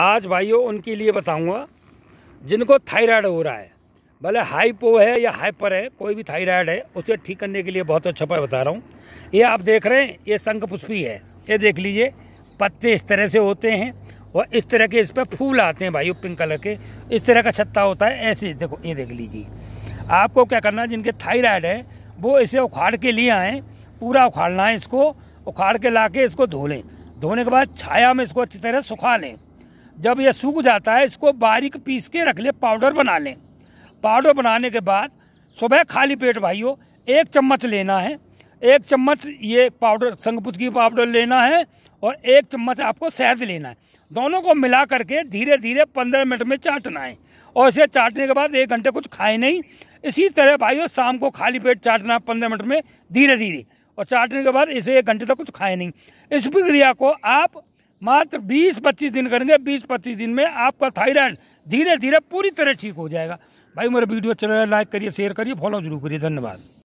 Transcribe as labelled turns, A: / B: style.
A: आज भाइयों उनके लिए बताऊंगा जिनको थायराइड हो रहा है भले हाइपो है या हाइपर है कोई भी थायराइड है उसे ठीक करने के लिए बहुत अच्छा उपाय बता रहा हूँ ये आप देख रहे हैं ये शंख पुष्पी है ये देख लीजिए पत्ते इस तरह से होते हैं और इस तरह के इस पर फूल आते हैं भाई पिंक कलर के इस तरह का छत्ता होता है ऐसे देखो ये देख लीजिए आपको क्या करना है जिनके थायराइड है वो इसे उखाड़ के लिए आएँ पूरा उखाड़ना है इसको उखाड़ के ला के इसको धो लें धोने के बाद छाया में इसको अच्छी तरह सुखा लें जब ये सूख जाता है इसको बारीक पीस के रख लें पाउडर बना लें पाउडर बनाने के बाद सुबह खाली पेट भाइयों एक चम्मच लेना है एक चम्मच ये पाउडर संगपुचकी पाउडर लेना है और एक चम्मच आपको शहद लेना है दोनों को मिला करके धीरे धीरे पंद्रह मिनट में चाटना है और इसे चाटने के बाद एक घंटे कुछ खाए नहीं इसी तरह भाइयों शाम को खाली पेट चाटना पंद्रह मिनट में धीरे धीरे और चाटने के बाद इसे एक घंटे तक कुछ खाए नहीं इस प्रक्रिया को आप मात्र 20-25 दिन करेंगे 20-25 दिन में आपका थायराइड धीरे धीरे पूरी तरह ठीक हो जाएगा भाई मेरा वीडियो चल रहा है लाइक करिए शेयर करिए फॉलो जरूर करिए धन्यवाद